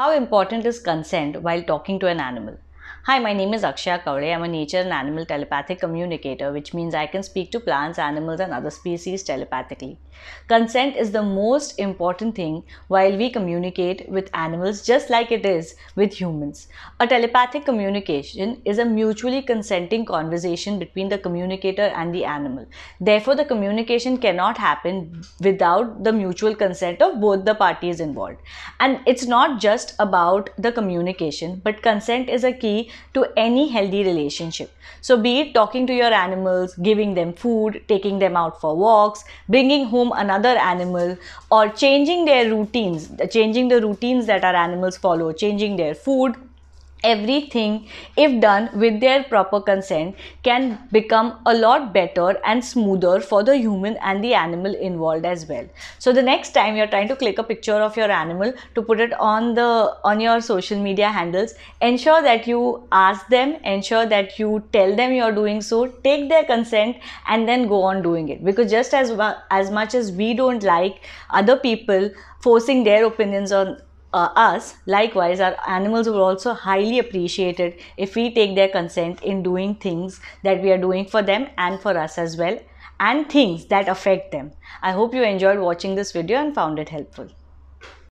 How important is consent while talking to an animal? Hi, my name is Akshaya Kavle. I'm a nature and animal telepathic communicator, which means I can speak to plants, animals, and other species telepathically. Consent is the most important thing while we communicate with animals, just like it is with humans. A telepathic communication is a mutually consenting conversation between the communicator and the animal. Therefore, the communication cannot happen without the mutual consent of both the parties involved. And it's not just about the communication, but consent is a key to any healthy relationship. So, be it talking to your animals, giving them food, taking them out for walks, bringing home another animal, or changing their routines, changing the routines that our animals follow, changing their food, everything if done with their proper consent can become a lot better and smoother for the human and the animal involved as well so the next time you're trying to click a picture of your animal to put it on the on your social media handles ensure that you ask them ensure that you tell them you're doing so take their consent and then go on doing it because just as as much as we don't like other people forcing their opinions on uh, us, likewise, our animals will also highly appreciate it if we take their consent in doing things that we are doing for them and for us as well, and things that affect them. I hope you enjoyed watching this video and found it helpful.